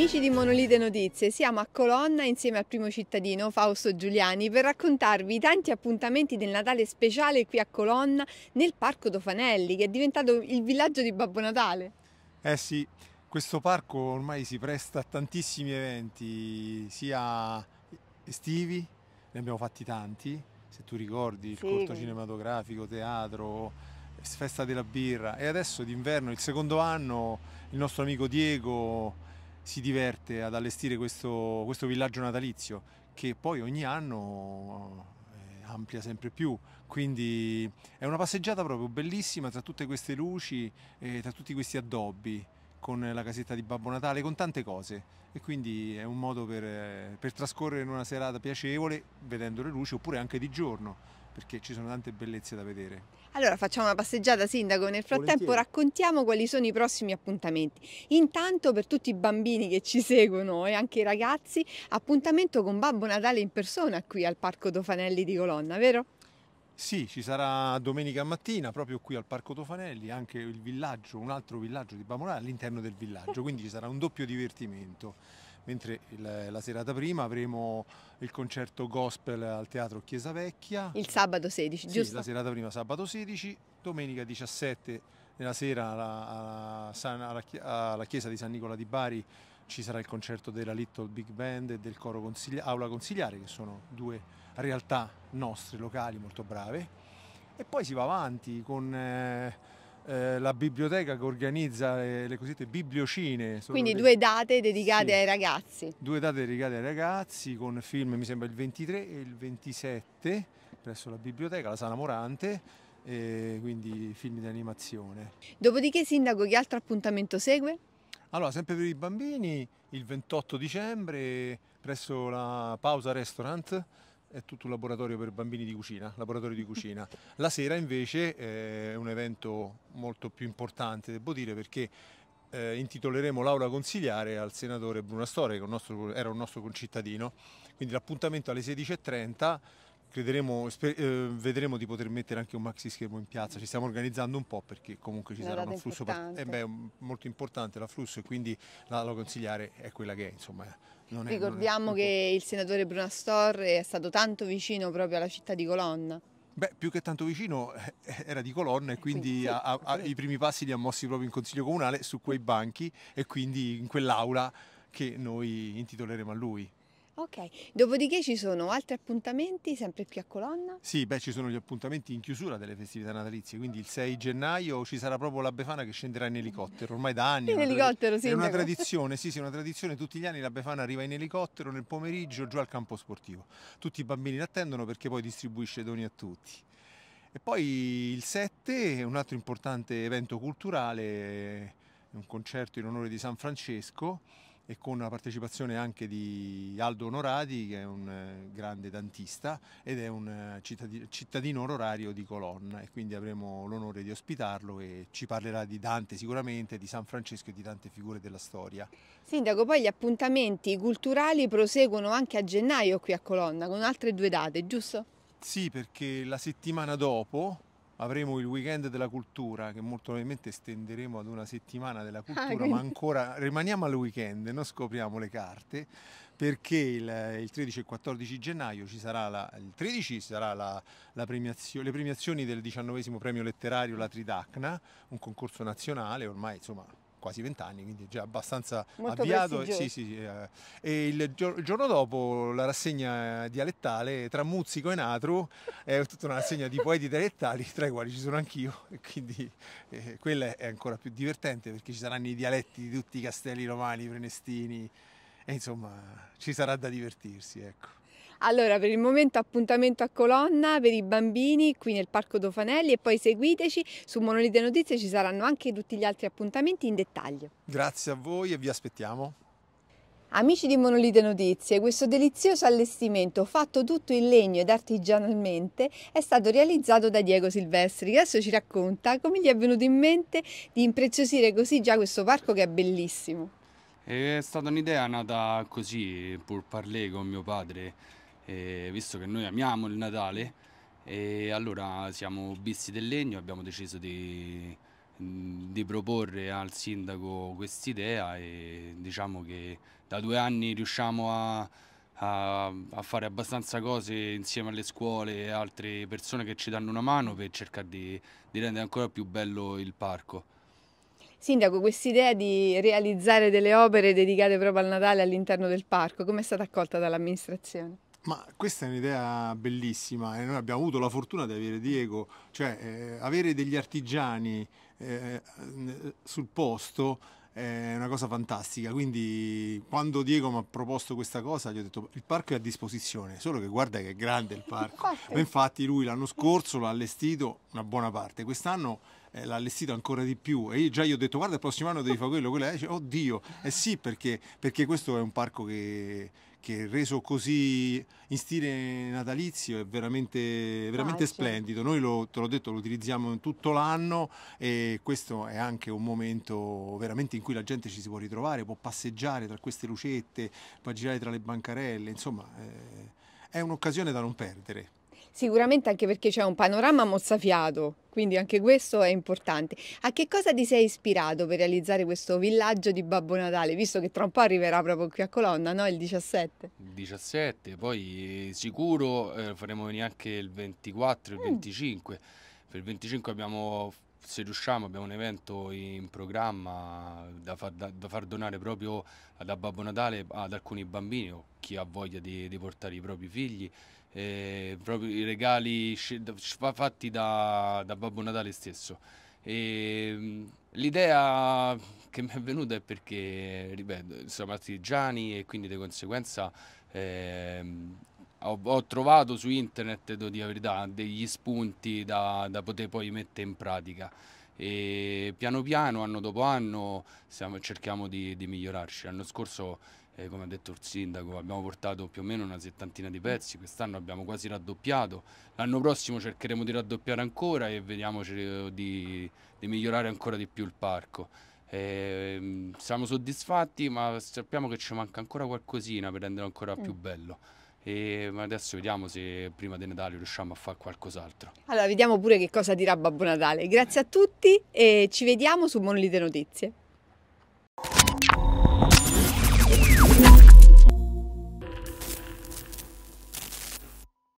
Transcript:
Amici di Monolite Notizie, siamo a Colonna insieme al primo cittadino Fausto Giuliani per raccontarvi i tanti appuntamenti del Natale speciale qui a Colonna nel Parco Tofanelli che è diventato il villaggio di Babbo Natale. Eh sì, questo parco ormai si presta a tantissimi eventi, sia estivi, ne abbiamo fatti tanti, se tu ricordi, il sì. corto cinematografico, teatro, festa della birra e adesso d'inverno, il secondo anno, il nostro amico Diego si diverte ad allestire questo, questo villaggio natalizio che poi ogni anno eh, amplia sempre più. Quindi è una passeggiata proprio bellissima tra tutte queste luci, e tra tutti questi addobbi, con la casetta di Babbo Natale, con tante cose. E quindi è un modo per, eh, per trascorrere una serata piacevole vedendo le luci oppure anche di giorno perché ci sono tante bellezze da vedere. Allora facciamo una passeggiata sindaco, nel frattempo Volentieri. raccontiamo quali sono i prossimi appuntamenti. Intanto per tutti i bambini che ci seguono e anche i ragazzi, appuntamento con Babbo Natale in persona qui al Parco Tofanelli di Colonna, vero? Sì, ci sarà domenica mattina proprio qui al Parco Tofanelli, anche il villaggio, un altro villaggio di Babbo Natale all'interno del villaggio, quindi ci sarà un doppio divertimento mentre il, la serata prima avremo il concerto gospel al Teatro Chiesa Vecchia. Il sabato 16, sì, giusto? la serata prima sabato 16, domenica 17 nella sera alla, alla, alla Chiesa di San Nicola di Bari ci sarà il concerto della Little Big Band e del coro consiglia, Aula Consigliare, che sono due realtà nostre, locali, molto brave. E poi si va avanti con... Eh, eh, la biblioteca che organizza le, eh, le cosiddette bibliocine. Quindi due date dedicate sì, ai ragazzi. Due date dedicate ai ragazzi con film, mi sembra il 23 e il 27 presso la biblioteca, la Sala Morante, quindi film di animazione. Dopodiché Sindaco che altro appuntamento segue? Allora, sempre per i bambini, il 28 dicembre presso la Pausa Restaurant è tutto un laboratorio per bambini di cucina, laboratorio di cucina. La sera invece è un evento molto più importante, devo dire, perché eh, intitoleremo l'aula consigliare al senatore Bruno Astore, che un nostro, era un nostro concittadino. Quindi l'appuntamento alle 16.30. Crederemo, eh, vedremo di poter mettere anche un maxi schermo in piazza, ci stiamo organizzando un po' perché comunque ci sarà un afflusso importante. Eh beh, molto importante l'afflusso e quindi l'aula consigliare è quella che è, insomma, non è, Ricordiamo che il senatore Bruno Astorre è stato tanto vicino proprio alla città di Colonna. Beh, più che tanto vicino eh, era di Colonna e quindi, quindi a, a, a, i primi passi li ha mossi proprio in Consiglio Comunale su quei banchi e quindi in quell'aula che noi intitoleremo a lui. Ok, dopodiché ci sono altri appuntamenti sempre più a colonna? Sì, beh ci sono gli appuntamenti in chiusura delle festività natalizie, quindi il 6 gennaio ci sarà proprio la Befana che scenderà in elicottero, ormai da anni. In elicottero, sì. È una tradizione, sì, sì, una tradizione, tutti gli anni la Befana arriva in elicottero nel pomeriggio giù al campo sportivo. Tutti i bambini l'attendono perché poi distribuisce doni a tutti. E poi il 7 è un altro importante evento culturale, un concerto in onore di San Francesco e con la partecipazione anche di Aldo Onorati che è un eh, grande dantista ed è un eh, cittadino onorario di Colonna e quindi avremo l'onore di ospitarlo e ci parlerà di Dante sicuramente, di San Francesco e di tante figure della storia. Sindaco, poi gli appuntamenti culturali proseguono anche a gennaio qui a Colonna con altre due date, giusto? Sì, perché la settimana dopo avremo il weekend della cultura che molto probabilmente estenderemo ad una settimana della cultura, ah, ma ancora rimaniamo al weekend, non scopriamo le carte perché il, il 13 e 14 gennaio ci sarà la, il 13 sarà la, la premiazio, le premiazioni del 19 premio letterario La Tridacna, un concorso nazionale ormai insomma quasi vent'anni, quindi già abbastanza Molto avviato. Sì, sì, eh. E il, giorno dopo la rassegna dialettale tra Muzzico e Natru è tutta una rassegna di poeti dialettali, tra i quali ci sono anch'io, quindi eh, quella è ancora più divertente perché ci saranno i dialetti di tutti i castelli romani, i prenestini, e insomma ci sarà da divertirsi, ecco. Allora, per il momento appuntamento a colonna per i bambini qui nel Parco Dofanelli e poi seguiteci su Monolite Notizie, ci saranno anche tutti gli altri appuntamenti in dettaglio. Grazie a voi e vi aspettiamo. Amici di Monolite Notizie, questo delizioso allestimento fatto tutto in legno ed artigianalmente è stato realizzato da Diego Silvestri che adesso ci racconta come gli è venuto in mente di impreziosire così già questo parco che è bellissimo. È stata un'idea nata così, pur parlé con mio padre eh, visto che noi amiamo il Natale e allora siamo bisti del Legno, abbiamo deciso di, mm, di proporre al sindaco quest'idea e diciamo che da due anni riusciamo a, a, a, fare abbastanza cose insieme alle scuole e altre persone che ci danno una mano per cercare di, di rendere ancora più bello il parco. Sindaco, quest'idea di realizzare delle opere dedicate proprio al Natale all'interno del parco, come è stata accolta dall'amministrazione? Ma questa è un'idea bellissima e noi abbiamo avuto la fortuna di avere Diego, cioè eh, avere degli artigiani eh, sul posto è una cosa fantastica, quindi quando Diego mi ha proposto questa cosa gli ho detto il parco è a disposizione, solo che guarda che è grande il parco, ma infatti lui l'anno scorso l'ha allestito una buona parte, quest'anno eh, l'ha allestito ancora di più e io già gli ho detto guarda il prossimo anno devi fare quello, quello, e dice oddio, oh eh sì perché, perché questo è un parco che che reso così in stile natalizio è veramente, veramente certo. splendido. Noi, lo, te l'ho detto, lo utilizziamo tutto l'anno e questo è anche un momento veramente in cui la gente ci si può ritrovare, può passeggiare tra queste lucette, può girare tra le bancarelle, insomma eh, è un'occasione da non perdere. Sicuramente anche perché c'è un panorama mozzafiato quindi anche questo è importante. A che cosa ti sei ispirato per realizzare questo villaggio di Babbo Natale, visto che tra un po' arriverà proprio qui a Colonna, no? Il 17. Il 17, poi sicuro eh, faremo venire anche il 24, il mm. 25. Per il 25 abbiamo, se riusciamo, abbiamo un evento in programma da far, da, da far donare proprio da Babbo Natale ad alcuni bambini o chi ha voglia di, di portare i propri figli eh, proprio i regali fatti da, da Babbo Natale stesso. Ehm, l'idea che mi è venuta è perché, ripeto, siamo artigiani e quindi di conseguenza eh, ho, ho, trovato su internet, devo dire la verità, degli spunti da, da poter poi mettere in pratica e piano piano, anno dopo anno, siamo, cerchiamo di, di migliorarci. L'anno scorso eh, come ha detto il sindaco, abbiamo portato più o meno una settantina di pezzi, quest'anno abbiamo quasi raddoppiato, l'anno prossimo cercheremo di raddoppiare ancora e vediamo cioè, di, di migliorare ancora di più il parco. Eh, siamo soddisfatti ma sappiamo che ci manca ancora qualcosina per renderlo ancora mm. più bello. E adesso vediamo se prima di Natale riusciamo a fare qualcos'altro. Allora, vediamo pure che cosa dirà Babbo Natale. Grazie a tutti e ci vediamo su Monolite Notizie.